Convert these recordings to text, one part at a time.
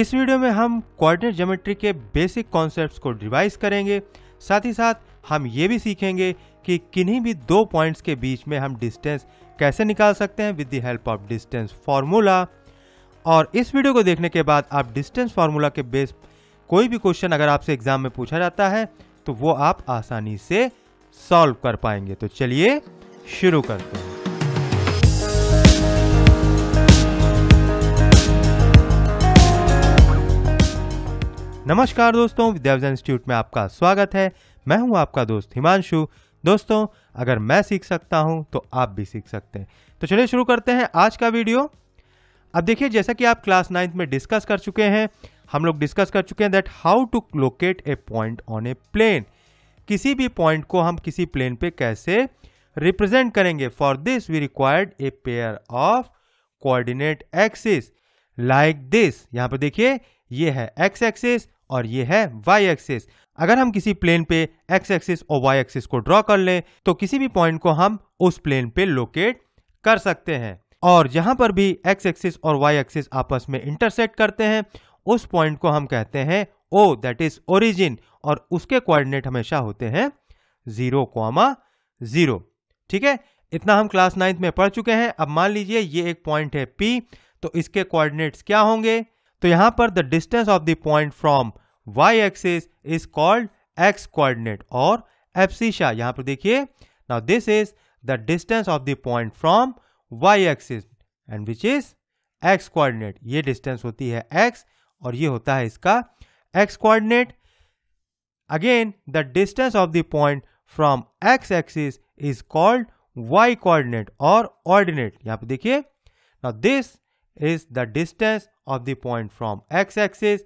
इस वीडियो में हम कोऑर्डिनेट ज्योमेट्री के बेसिक कॉन्सेप्ट्स को रिवाइज करेंगे साथ ही साथ हम ये भी सीखेंगे कि किन्हीं भी दो पॉइंट्स के बीच में हम डिस्टेंस कैसे निकाल सकते हैं with the help of distance formula और इस वीडियो को देखने के बाद आप डिस्टेंस फार्मूला के बेस कोई भी क्वेश्चन अगर आपसे एग्जाम में पूछा जाता है तो वो आप आसानी से सॉल्व कर पाएंगे तो चलिए शुरू करते हैं नमस्कार दोस्तों विद्याविजन इंस्टीट्यूट में आपका स्वागत है मैं हूं आपका दोस्त हिमांशु दोस्तों अगर मैं सीख सकता हूं तो आप भी सीख सकते हैं तो चलिए शुरू करते हैं आज का वीडियो अब देखिए जैसा कि आप क्लास नाइन्थ में डिस्कस कर चुके हैं हम लोग डिस्कस कर चुके हैं that how to locate a point on a plane किसी भी पॉइंट को हम किसी प्लेन पे कैसे रिप्रेजेंट करेंगे for this we required a pair of coordinate axis like this यहाँ पर देखिए ये है एक्स एक्सिस और ये है वाई एक्सिस अगर हम किसी प्लेन पे एक्स एक्सिस और वाई एक्सिस को ड्रॉ कर लें तो किसी भी पॉइंट को हम उस प्लेन पे लोकेट कर सकते हैं और जहां पर भी एक्स एक्सिस और वाई एक्सिस आपस में इंटरसेक्ट करते हैं उस पॉइंट को हम कहते हैं ओ दैट इज ओरिजिन और उसके कोऑर्डिनेट हमेशा होते हैं जीरो कोमा जीरो ठीक है इतना हम क्लास नाइन्थ में पढ़ चुके हैं अब मान लीजिए ये एक पॉइंट है पी तो इसके कोऑर्डिनेट्स क्या होंगे तो यहां पर the distance of the point from Y axis is called X coordinate और एफसीशा यहां पर देखिए now this is the distance of the point from Y axis and which is X coordinate ये डिस्टेंस होती है एक्स और ये होता है इसका X coordinate again the distance of the point from x axis is called Y coordinate और ordinate यहां पर देखिए now this is the distance of the point from x-axis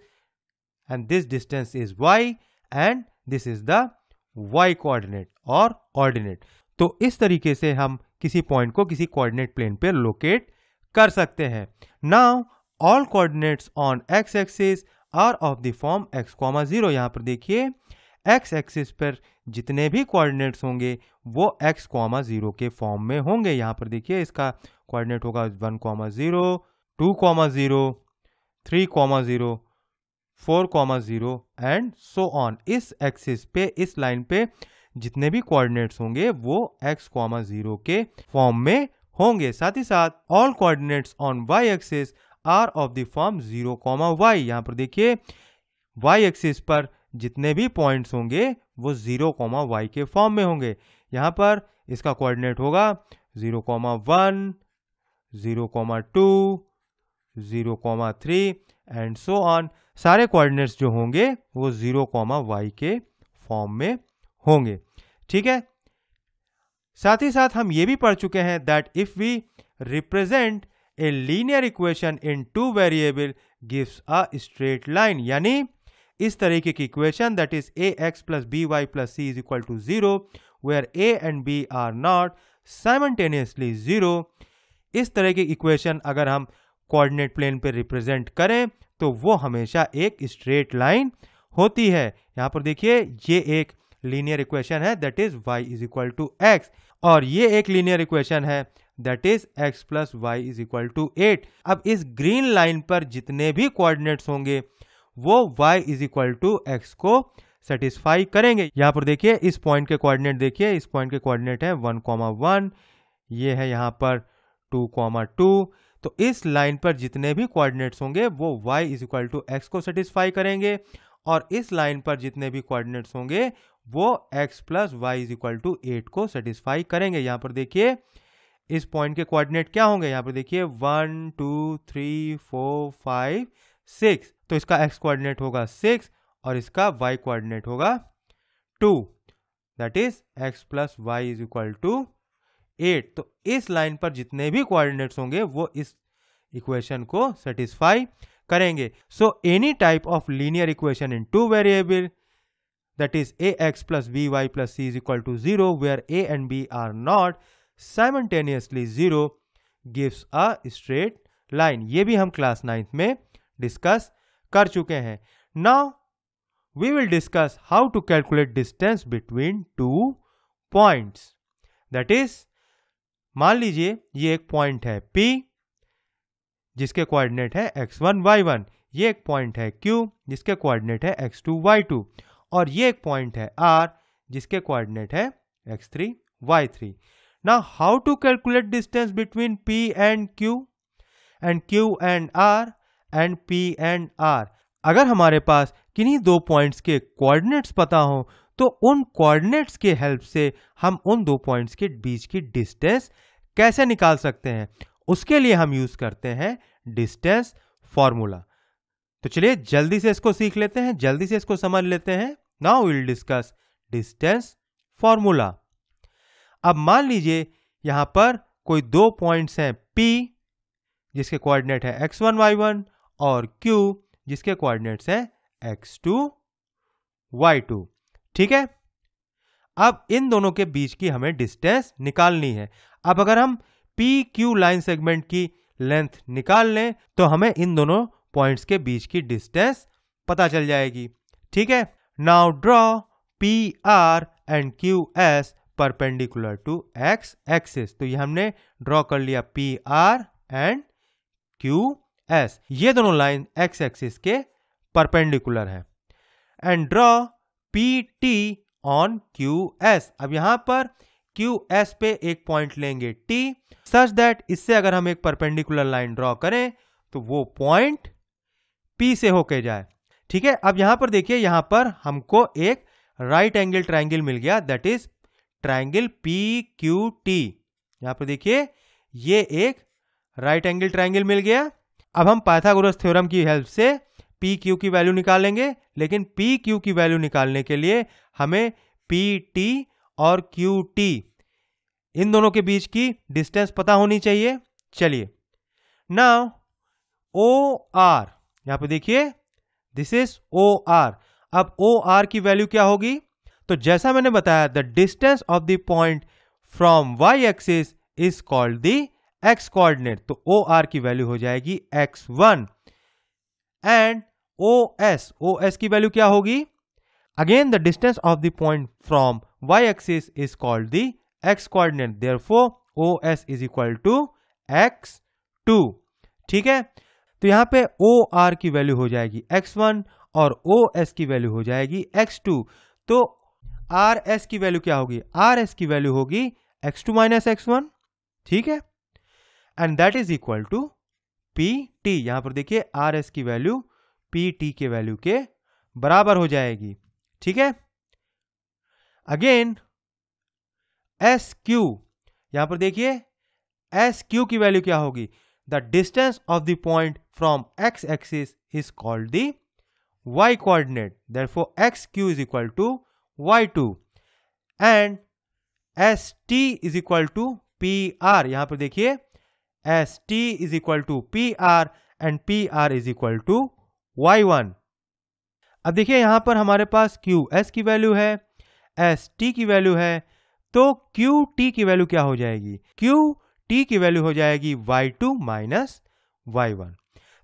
and this distance is y and this is the y coordinate और ordinate तो इस तरीके से हम किसी पॉइंट को किसी कोऑर्डिनेट प्लेन पर लोकेट कर सकते हैं now all coordinates on X axis are of the form X comma zero यहाँ पर देखिए एक्स एक्सिस पर जितने भी कोऑर्डिनेट्स होंगे वो एक्स कॉमा जीरो के फॉर्म में होंगे यहां पर देखिए इसका कोऑर्डिनेट होगा one comma zero two comma zero three comma zero four comma zero and so on इस एक्सिस पे इस लाइन पे जितने भी कोऑर्डिनेट्स होंगे वो एक्स कॉमा ज़ीरो के फॉर्म में होंगे साथ ही साथ all coordinates on Y axis are of the form zero comma Y यहाँ पर देखिए वाई एक्सिस पर जितने भी पॉइंट्स होंगे वो जीरो कॉमा वाई के फॉर्म में होंगे यहाँ पर इसका कोऑर्डिनेट होगा zero comma one zero comma two zero comma three and so on सारे कोऑर्डिनेट्स जो होंगे वो ज़ीरो कॉमा वाई के फॉर्म में होंगे ठीक है साथ ही साथ हम ये भी पढ़ चुके हैं that if we represent a linear equation in two variable gives a straight line यानी इस तरीके की equation that is A X plus B Y plus C is equal to zero where A and B are not simultaneously zero इस तरह की equation अगर हम coordinate plane पे रिप्रेजेंट करें तो वो हमेशा एक स्ट्रेट लाइन होती है यहाँ पर देखिए ये एक लीनियर इक्वेशन है that is Y is equal to X और ये एक लीनियर इक्वेशन है that is X plus Y is equal to eight अब इस ग्रीन लाइन पर जितने भी कोऑर्डिनेट्स होंगे वो Y is equal to X को सेटिस्फाई करेंगे यहाँ पर देखिए इस पॉइंट के कोऑर्डिनेट देखिए इस पॉइंट के कोऑर्डिनेट है वन कॉमा वन ये है यहाँ पर टू कॉमा टू तो इस लाइन पर जितने भी कोऑर्डिनेट्स होंगे वो y is equal to X को सेटिस्फाई करेंगे और इस लाइन पर जितने भी कोऑर्डिनेट्स होंगे वो x plus Y is equal to eight को सेटिस्फाई करेंगे यहाँ पर देखिए इस पॉइंट के कोऑर्डिनेट क्या होंगे यहाँ पर देखिए one two three four five six तो इसका एक्स कोऑर्डिनेट होगा सिक्स और इसका वाई कोऑर्डिनेट होगा two that is X plus Y is equal to eight तो इस लाइन पर जितने भी कोऑर्डिनेट्स होंगे वो इस इक्वेशन को सेटिस्फाई करेंगे so any type of linear equation in two variable A X plus B Y plus C is equal to zero where A and B are not simultaneously zero gives a straight line ये भी हम class ninth में discuss कर चुके हैं now we will discuss how to calculate distance between two points that is मान लीजिए ये एक पॉइंट है P जिसके कोऑर्डिनेट है x1 y1 ये एक पॉइंट है Q जिसके कोऑर्डिनेट है x2 y2 और ये एक पॉइंट है R जिसके कोऑर्डिनेट है x3 y3 ना how to calculate distance between P and Q and Q and R and P and R अगर हमारे पास किन्हीं दो पॉइंट्स के कोऑर्डिनेट्स पता हो तो उन कोऑर्डिनेट्स के हेल्प से हम उन दो पॉइंट्स के बीच की डिस्टेंस कैसे निकाल सकते हैं उसके लिए हम यूज करते हैं डिस्टेंस फॉर्मूला तो चलिए जल्दी से इसको सीख लेते हैं जल्दी से इसको समझ लेते हैं now will discuss distance formula अब मान लीजिए यहां पर कोई दो पॉइंट्स हैं P जिसके कोऑर्डिनेट है x1 y1 और Q जिसके कोऑर्डिनेट्स हैं x2 y2 ठीक है अब इन दोनों के बीच की हमें डिस्टेंस निकालनी है अब अगर हम पी क्यू लाइन सेगमेंट की लेंथ निकाल लें तो हमें इन दोनों पॉइंट्स के बीच की डिस्टेंस पता चल जाएगी ठीक है now draw P R and Q S perpendicular to X axis तो ये हमने ड्रॉ कर लिया P R and Q S ये दोनों लाइन एक्स एक्सिस के परपेंडिकुलर हैं and draw P T on Q S अब यहां पर क्यू एस पे एक पॉइंट लेंगे टी सच दैट इससे अगर हम एक परपेंडिकुलर लाइन ड्रॉ करें तो वो पॉइंट पी से होके जाए ठीक है अब यहां पर देखिए यहां पर हमको एक राइट एंगल ट्राइंगल मिल गया that is triangle P Q T यहां पर देखिए ये एक राइट एंगल ट्राइंगल मिल गया अब हम पाथागोरस थ्योरम की हेल्प से पी क्यू की वैल्यू निकालेंगे लेकिन पी क्यू की वैल्यू निकालने के लिए हमें पी टी और क्यू टी इन दोनों के बीच की डिस्टेंस पता होनी चाहिए चलिए ना ओ आर यहां पे देखिए दिस इज ओ आर अब ओ आर की वैल्यू क्या होगी तो जैसा मैंने बताया the distance of the point from Y axis is called the X coordinate तो ओ आर की वैल्यू हो जाएगी X one and O S O S की वैल्यू क्या होगी again the distance of the point from Y axis is called the X coordinate therefore O S is equal to x two ठीक है तो यहां पे ओ R की value हो जाएगी एक्स वन और ओ एस की वैल्यू हो जाएगी एक्स टू तो आर एस की वैल्यू क्या होगी आर एस की वैल्यू होगी x two minus x one ठीक है and that is equal to P T यहाँ पर देखिए आर एस की वैल्यू पी टी के वैल्यू के बराबर हो जाएगी ठीक है अगेन एस क्यू यहां पर देखिए एस क्यू की वैल्यू क्या होगी the distance of the point from x axis is called the y coordinate therefore x Q is equal to y two and S T is equal to P R यहां पर देखिए as T is equal to PR and PR is equal to Y1. अब देखिए यहां पर हमारे पास QS की वैल्यू है एस टी की वैल्यू है तो क्यू टी की वैल्यू क्या हो जाएगी क्यू टी की वैल्यू हो जाएगी y two minus y one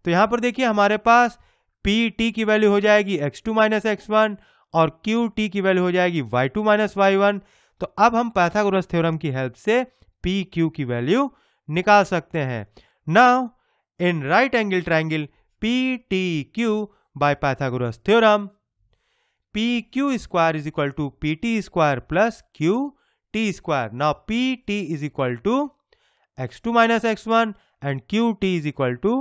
तो यहां पर देखिए हमारे पास पी टी की वैल्यू हो जाएगी x two minus x one और क्यू टी की वैल्यू हो जाएगी y two minus y one तो अब हम पाथागोरस थ्योरम की हेल्प से पी क्यू की वैल्यू निकाल सकते हैं now in right angle triangle P T Q by Pythagoras theorem P Q square is equal to P T square plus Q T square now P T is equal to x two minus x one and Q T is equal to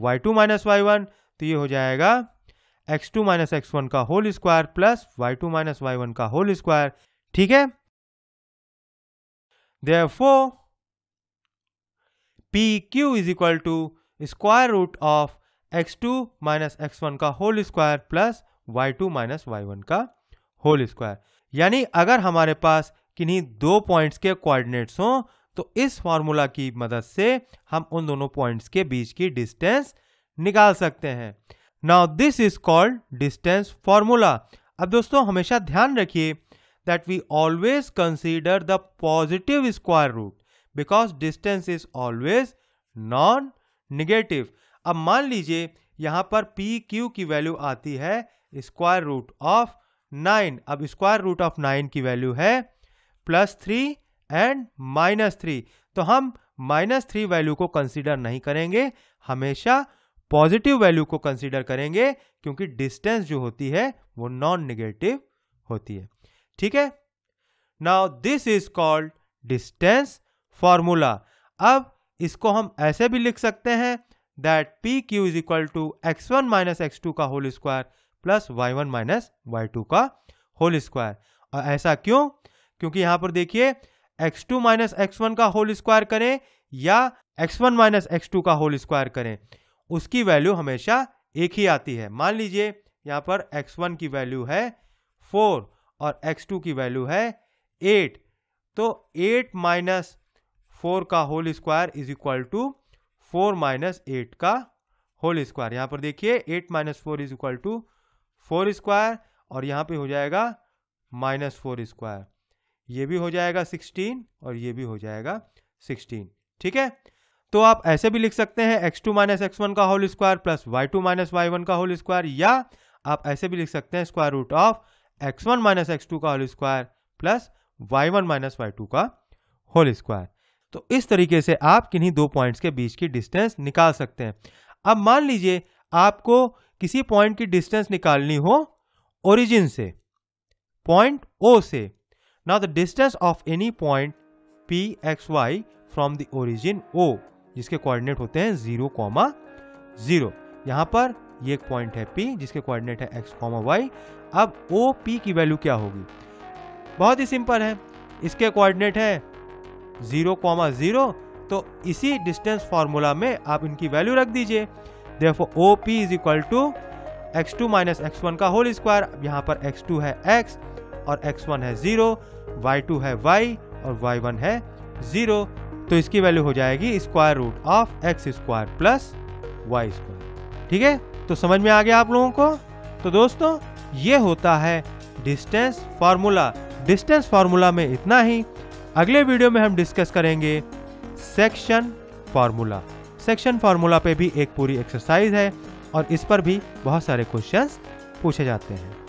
y two minus y one तो ये हो जाएगा x two minus x one का whole square plus y two minus y one का whole square ठीक है therefore P Q is equal to square root of x two minus x one का whole square plus y two minus y one का whole square यानी अगर हमारे पास किन्हीं दो पॉइंट्स के कोऑर्डिनेट्स हों तो इस फार्मूला की मदद से हम उन दोनों पॉइंट्स के बीच की डिस्टेंस निकाल सकते हैं now this is called distance formula अब दोस्तों हमेशा ध्यान रखिए that we always consider the positive square root because distance is always non negative अब मान लीजिए यहाँ पर पी क्यू की वैल्यू आती है स्क्वायर रूट ऑफ नाइन अब स्क्वायर रूट ऑफ नाइन की वैल्यू है plus three and minus three तो हम माइनस थ्री वैल्यू को कंसीडर नहीं करेंगे हमेशा पॉजिटिव वैल्यू को कंसीडर करेंगे क्योंकि डिस्टेंस जो होती है वो नॉन निगेटिव होती है ठीक है now this is called distance formula अब इसको हम ऐसे भी लिख सकते हैं that P Q is equal to x one minus x two का whole square plus y one minus y two का होल स्क्वायर और ऐसा क्यों क्योंकि यहां पर देखिए x two minus x one का होल स्क्वायर करें या x one minus x two का होल स्क्वायर करें उसकी वैल्यू हमेशा एक ही आती है मान लीजिए यहां पर एक्स वन की वैल्यू है फोर और एक्स टू की वैल्यू है एट तो एट माइनस फोर का whole square is equal to four minus eight का होल स्क्वायर यहाँ पर देखिए eight minus four is equal to four square और यहाँ पे हो जाएगा माइनस फोर स्क्वायर ये भी हो जाएगा सिक्सटीन और ये भी हो जाएगा सिक्सटीन ठीक है तो आप ऐसे भी लिख सकते हैं x two minus x one का whole square plus y two minus y one का होल स्क्वायर या आप ऐसे भी लिख सकते हैं square root of x one minus x two का whole square plus y one minus y two का होल स्क्वायर तो इस तरीके से आप किन्हीं दो पॉइंट्स के बीच की डिस्टेंस निकाल सकते हैं अब मान लीजिए आपको किसी पॉइंट की डिस्टेंस निकालनी हो ओरिजिन से पॉइंट ओ से now the distance of any point P x y from the origin O जिसके कोऑर्डिनेट होते हैं जीरो कॉमा जीरो यहाँ पर ये एक पॉइंट है पी जिसके कोऑर्डिनेट है एक्स कॉमा वाई अब ओ पी की वैल्यू क्या होगी बहुत ही सिंपल है इसके कोऑर्डिनेट है जीरो कॉमा जीरो तो इसी डिस्टेंस फार्मूला में आप इनकी वैल्यू रख दीजिए देखो O P is equal to x two minus x one का होल स्क्वायर यहाँ पर एक्स टू है एक्स और एक्स वन है ज़ीरो वाई टू है वाई और वाई वन है ज़ीरो तो इसकी वैल्यू हो जाएगी square root of x square plus y square ठीक है तो समझ में आ गया आप लोगों को तो दोस्तों ये होता है डिस्टेंस फार्मूला डिस्टेंस फार्मूला में इतना ही अगले वीडियो में हम डिस्कस करेंगे सेक्शन फार्मूला सेक्शन फार्मूला पे भी एक पूरी एक्सरसाइज है और इस पर भी बहुत सारे क्वेश्चंस पूछे जाते हैं